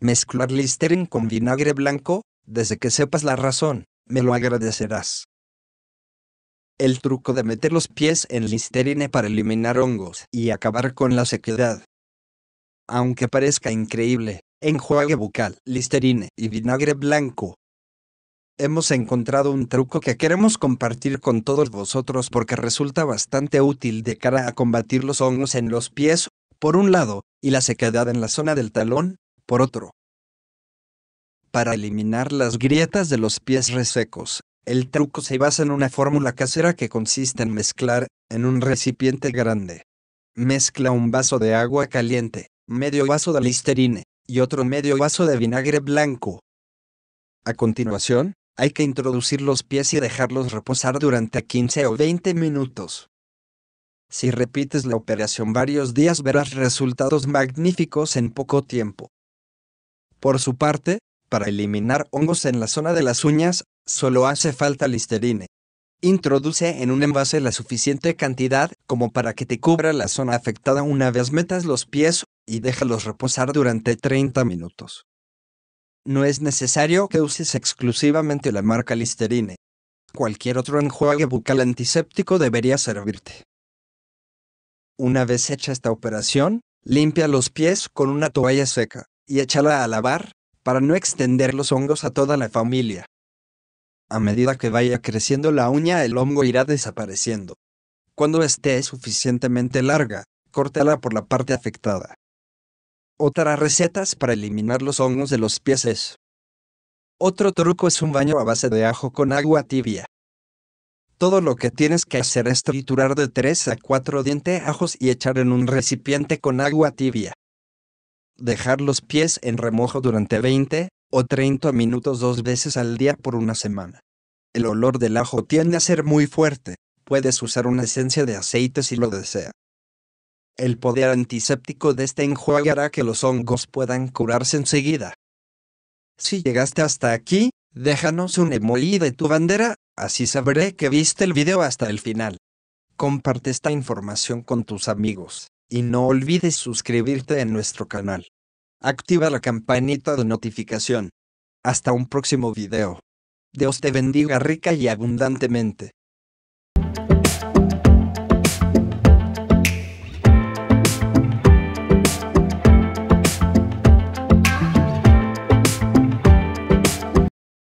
Mezclar Listerine con vinagre blanco, desde que sepas la razón, me lo agradecerás. El truco de meter los pies en Listerine para eliminar hongos y acabar con la sequedad. Aunque parezca increíble, enjuague bucal, Listerine y vinagre blanco. Hemos encontrado un truco que queremos compartir con todos vosotros porque resulta bastante útil de cara a combatir los hongos en los pies, por un lado, y la sequedad en la zona del talón, por otro. Para eliminar las grietas de los pies resecos, el truco se basa en una fórmula casera que consiste en mezclar, en un recipiente grande. Mezcla un vaso de agua caliente, medio vaso de listerine, y otro medio vaso de vinagre blanco. A continuación, hay que introducir los pies y dejarlos reposar durante 15 o 20 minutos. Si repites la operación varios días verás resultados magníficos en poco tiempo. Por su parte, para eliminar hongos en la zona de las uñas, solo hace falta listerine. Introduce en un envase la suficiente cantidad como para que te cubra la zona afectada una vez metas los pies y déjalos reposar durante 30 minutos. No es necesario que uses exclusivamente la marca Listerine. Cualquier otro enjuague bucal antiséptico debería servirte. Una vez hecha esta operación, limpia los pies con una toalla seca y echarla a lavar para no extender los hongos a toda la familia. A medida que vaya creciendo la uña, el hongo irá desapareciendo. Cuando esté suficientemente larga, córtala por la parte afectada. Otras recetas para eliminar los hongos de los pies es. Otro truco es un baño a base de ajo con agua tibia. Todo lo que tienes que hacer es triturar de 3 a 4 dientes ajos y echar en un recipiente con agua tibia dejar los pies en remojo durante 20 o 30 minutos dos veces al día por una semana. El olor del ajo tiende a ser muy fuerte, puedes usar una esencia de aceite si lo desea. El poder antiséptico de este enjuague hará que los hongos puedan curarse enseguida. Si llegaste hasta aquí, déjanos un emoji de tu bandera, así sabré que viste el video hasta el final. Comparte esta información con tus amigos. Y no olvides suscribirte en nuestro canal. Activa la campanita de notificación. Hasta un próximo video. Dios te bendiga rica y abundantemente.